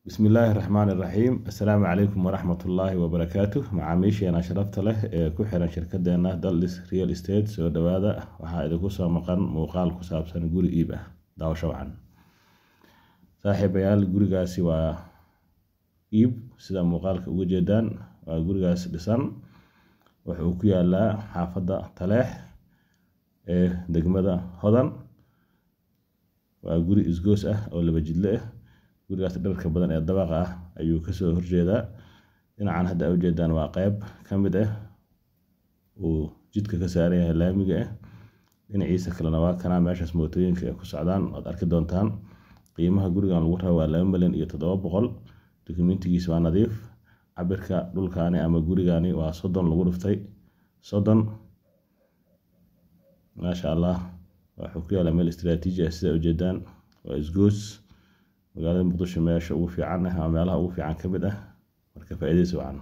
bismi illaahi raxmaan iraxiim assalaamu calaykum waraxmat ullaahi wabarakaatu macaamiisheena sharafta leh ee ku xiran shirkadeena daldis real state soo dhowaada waxaa idinku soo maqan muuqaal ku saabsan guri iib ah daawasho saaxiibayaal gurigaasi waa iib sida muuqaalka uga jeedaan waa gurigaas dhisan wuxuu ku yaalaa xaafadda taleex ee degmada hodan waa guri isgoos ah oo laba ah gurigaas dharka badan ee dabaqa ah ayuu kasoo horjeedaa dhinacan hadda ujeedaan waa qeyb kamid mid ah uu jidka ka saaran yahay laamiga ah dhinaciisa kalena waa kanaa meeshaas mootooyinka ay ku socdaan oad arki doontaan qiimaha gurigan lagu raba waa laba milyan iyo toddoba boqol dokumentigiisa waa nadiif cabirka dhulkaani ama gurigaani waa soddon lagu dhuftay soddon maasha allah wuxuu ku yaala meel istraatiiji ah sidaa ujeedaan waa isgoos magaalada muqdisho meesha ugu fiican ah ama meelaha ugu fiican ka mid ah marka faaiidaysa wacan